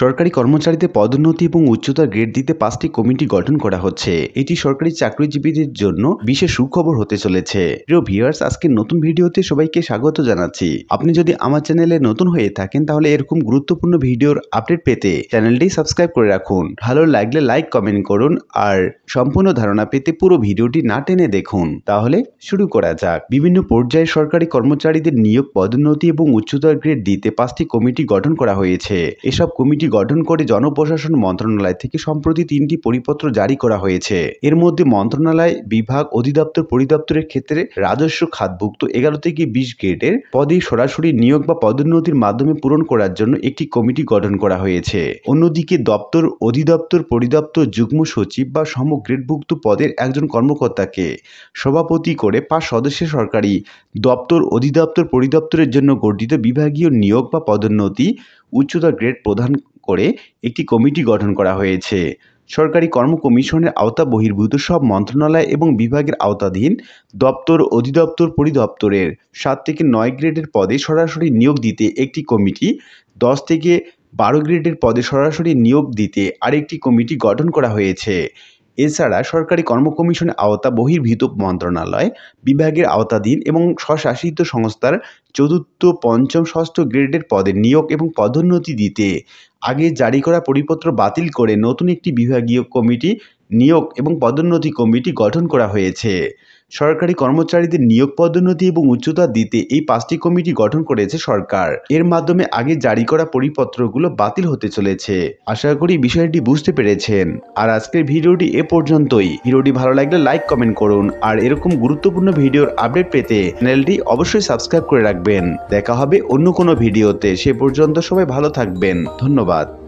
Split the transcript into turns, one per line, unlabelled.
সরকারি কর্মচারীদের পদোন্নতি এবং উচ্চতার গ্রেড দিতে পাঁচটি কমিটি গঠন করা হচ্ছে এটি সরকারি চাকরিজীবীদের জন্য বিশেষ সুখবর হতে চলেছে প্রিয় ভিউয়ার্স আজকের নতুন ভিডিওতে সবাইকে স্বাগত জানাচ্ছি আপনি যদি আমার চ্যানেলে নতুন হয়ে থাকেন তাহলে এরকম গুরুত্বপূর্ণ ভিডিওর আপডেট পেতে চ্যানেলটি সাবস্ক্রাইব করে রাখুন ভালো লাগলে লাইক কমেন্ট করুন আর সম্পূর্ণ ধারণা পেতে পুরো ভিডিওটি না টেনে দেখুন তাহলে শুরু করা যাক বিভিন্ন পর্যায়ে সরকারি কর্মচারীদের নিয়োগ পদোন্নতি এবং উচ্চতার গ্রেড দিতে পাঁচটি কমিটি গঠন করা হয়েছে এসব কমিটি গঠন করে জনপ্রশাসন মন্ত্রণালয় থেকে সম্প্রতি তিনটি পরিপত্র জারি করা হয়েছে এর মধ্যে মন্ত্রণালয় বিভাগ অধিদপ্তর পরিদপ্তরের ক্ষেত্রে রাজস্ব খাতভুক্ত এগারো থেকে বিশ গ্রেডের পদে সরাসরি নিয়োগ বা পদোন্নতির মাধ্যমে পূরণ করার জন্য একটি কমিটি গঠন করা হয়েছে অন্যদিকে দপ্তর অধিদপ্তর পরিদপ্তর যুগ্ম সচিব বা সমগ্রেডভুক্ত পদের একজন কর্মকর্তাকে সভাপতি করে পাঁচ সদস্যের সরকারি দপ্তর অধিদপ্তর পরিদপ্তরের জন্য গঠিত বিভাগীয় নিয়োগ বা পদোন্নতি উচ্চতর গ্রেড প্রদান করে একটি কমিটি গঠন করা হয়েছে সরকারি কর্ম কমিশনের আওতা বহির্ভূত সব মন্ত্রণালয় এবং বিভাগের আওতাধীন দপ্তর অধিদপ্তর পরিদপ্তরের সাত থেকে নয় গ্রেডের পদে সরাসরি নিয়োগ দিতে একটি কমিটি দশ থেকে বারো গ্রেডের পদে সরাসরি নিয়োগ দিতে আরেকটি কমিটি গঠন করা হয়েছে এছাড়া সরকারি কর্মকমিশনের আওতা বহির্ভূত মন্ত্রণালয় বিভাগের আওতাধীন এবং স্বশাসিত সংস্থার চতুর্থ পঞ্চম ষষ্ঠ গ্রেডের পদে নিয়োগ এবং পদোন্নতি দিতে আগে জারি করা পরিপত্র বাতিল করে নতুন একটি বিভাগীয় কমিটি নিয়োগ এবং পদোন্নতি কমিটি গঠন করা হয়েছে সরকারি কর্মচারীদের নিয়োগ পদোন্নতি এবং উচ্চতা দিতে এই পাঁচটি কমিটি গঠন করেছে সরকার এর মাধ্যমে আগে জারি করা পরিপত্রগুলো বাতিল হতে চলেছে আশা করি বিষয়টি বুঝতে পেরেছেন আর আজকের ভিডিওটি এ পর্যন্তই ভিডিওটি ভালো লাগলে লাইক কমেন্ট করুন আর এরকম গুরুত্বপূর্ণ ভিডিওর আপডেট পেতে চ্যানেলটি অবশ্যই সাবস্ক্রাইব করে রাখবেন দেখা হবে অন্য কোনো ভিডিওতে সে পর্যন্ত সবাই ভালো থাকবেন ধন্যবাদ